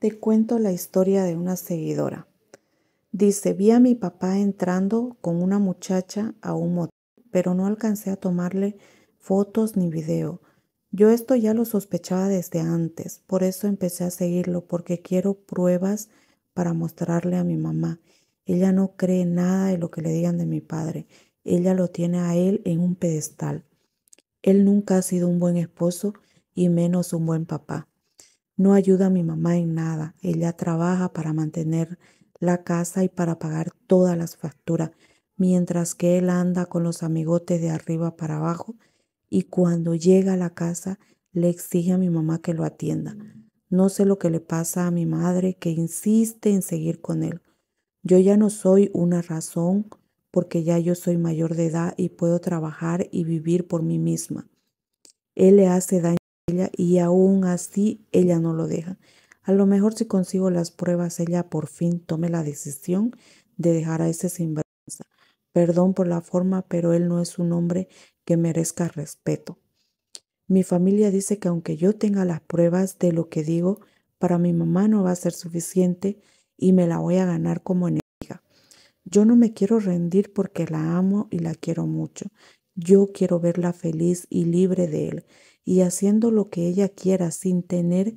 te cuento la historia de una seguidora. Dice, vi a mi papá entrando con una muchacha a un motel, pero no alcancé a tomarle fotos ni video. Yo esto ya lo sospechaba desde antes, por eso empecé a seguirlo, porque quiero pruebas para mostrarle a mi mamá. Ella no cree nada de lo que le digan de mi padre. Ella lo tiene a él en un pedestal. Él nunca ha sido un buen esposo y menos un buen papá. No ayuda a mi mamá en nada. Ella trabaja para mantener la casa y para pagar todas las facturas, mientras que él anda con los amigotes de arriba para abajo y cuando llega a la casa le exige a mi mamá que lo atienda. No sé lo que le pasa a mi madre que insiste en seguir con él. Yo ya no soy una razón porque ya yo soy mayor de edad y puedo trabajar y vivir por mí misma. Él le hace daño y aún así ella no lo deja. A lo mejor si consigo las pruebas, ella por fin tome la decisión de dejar a ese sinvergüenza. Perdón por la forma, pero él no es un hombre que merezca respeto. Mi familia dice que aunque yo tenga las pruebas de lo que digo, para mi mamá no va a ser suficiente y me la voy a ganar como enemiga. Yo no me quiero rendir porque la amo y la quiero mucho yo quiero verla feliz y libre de él y haciendo lo que ella quiera sin tener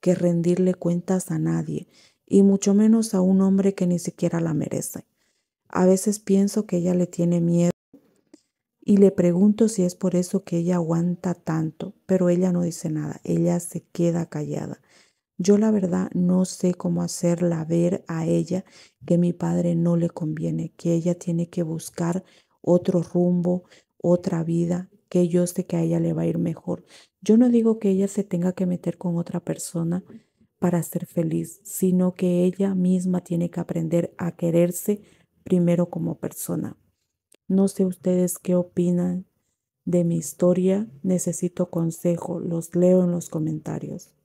que rendirle cuentas a nadie y mucho menos a un hombre que ni siquiera la merece. A veces pienso que ella le tiene miedo y le pregunto si es por eso que ella aguanta tanto, pero ella no dice nada, ella se queda callada. Yo la verdad no sé cómo hacerla ver a ella que mi padre no le conviene, que ella tiene que buscar otro rumbo, otra vida que yo sé que a ella le va a ir mejor. Yo no digo que ella se tenga que meter con otra persona para ser feliz, sino que ella misma tiene que aprender a quererse primero como persona. No sé ustedes qué opinan de mi historia, necesito consejo, los leo en los comentarios.